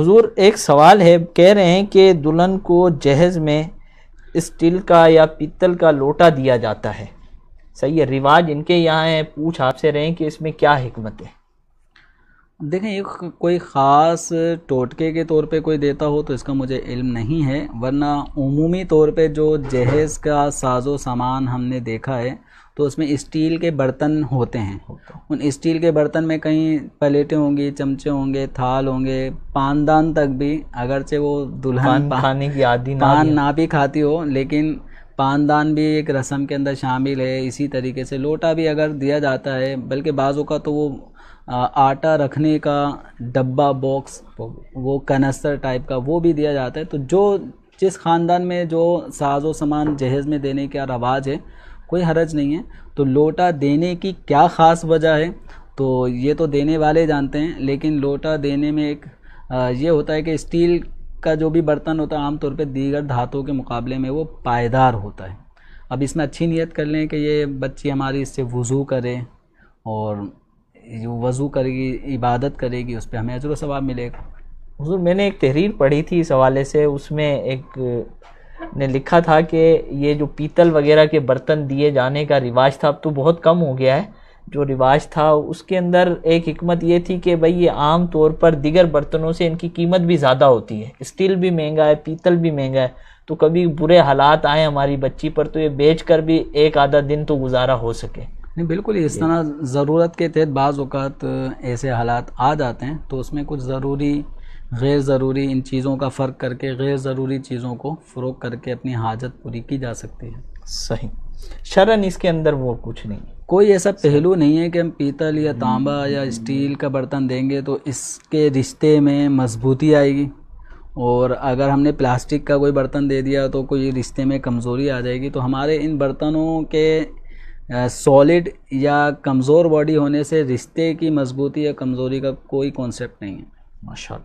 हुजूर एक सवाल है कह रहे हैं कि दुल्हन को जहेज़ में स्टील का या पीतल का लोटा दिया जाता है सही है रिवाज इनके यहाँ है पूछ आपसे रहें कि इसमें क्या हमत है देखें ये कोई ख़ास टोटके के तौर पे कोई देता हो तो इसका मुझे इल्म नहीं है वरना उमूमी तौर पे जो जहेज़ का साजो सामान हमने देखा है तो उसमें स्टील के बर्तन होते हैं उन स्टील के बर्तन में कहीं प्लेटें होंगी चमचे होंगे थाल होंगे पानदान तक भी अगरचे वो दुल्हन पान की आदि ना पान ना भी खाती हो लेकिन पानदान भी एक रस्म के अंदर शामिल है इसी तरीके से लोटा भी अगर दिया जाता है बल्कि बाज़ों का तो वो आटा रखने का डब्बा बॉक्स वो कनस्तर टाइप का वो भी दिया जाता है तो जो जिस ख़ानदान में जो साजो सामान जहेज़ में देने का रवाज है कोई हरज नहीं है तो लोटा देने की क्या ख़ास वजह है तो ये तो देने वाले जानते हैं लेकिन लोटा देने में एक ये होता है कि स्टील का जो भी बर्तन होता है आमतौर पर दीगर धातुओं के मुकाबले में वो पायदार होता है अब इसमें अच्छी नीयत कर लें कि ये बच्ची हमारी इससे वज़ू करे और जो वज़ू करेगी इबादत करेगी उस पर हमें अजर सवाब मिलेगा हजूर मैंने एक तहरीर पढ़ी थी इस हवाले से उसमें एक ने लिखा था कि ये जो पीतल वगैरह के बर्तन दिए जाने का रिवाज था अब तो बहुत कम हो गया है जो रिवाज था उसके अंदर एक हमत ये थी कि भाई ये आम तौर पर दिगर बर्तनों से इनकी कीमत भी ज़्यादा होती है स्टील भी महंगा है पीतल भी महंगा है तो कभी बुरे हालात आए हमारी बच्ची पर तो ये बेच कर भी एक आधा दिन तो गुजारा हो सके नहीं बिल्कुल इस तरह ज़रूरत के तहत बाज़ अवत ऐसे हालात आ जाते हैं तो उसमें कुछ ज़रूरी गैर ज़रूरी इन चीज़ों का फ़र्क करके गैर ज़रूरी चीज़ों को फ़रोग करके अपनी हाजत पूरी की जा सकती है सही शरण इसके अंदर वो कुछ नहीं कोई ऐसा पहलू नहीं है कि हम पीतल या तांबा या स्टील का बर्तन देंगे तो इसके रिश्ते में मजबूती आएगी और अगर हमने प्लास्टिक का कोई बर्तन दे दिया तो कोई रिश्ते में कमज़ोरी आ जाएगी तो हमारे इन बर्तनों के सॉलिड या कमज़ोर बॉडी होने से रिश्ते की मजबूती या कमज़ोरी का कोई कॉन्सेप्ट नहीं है माशा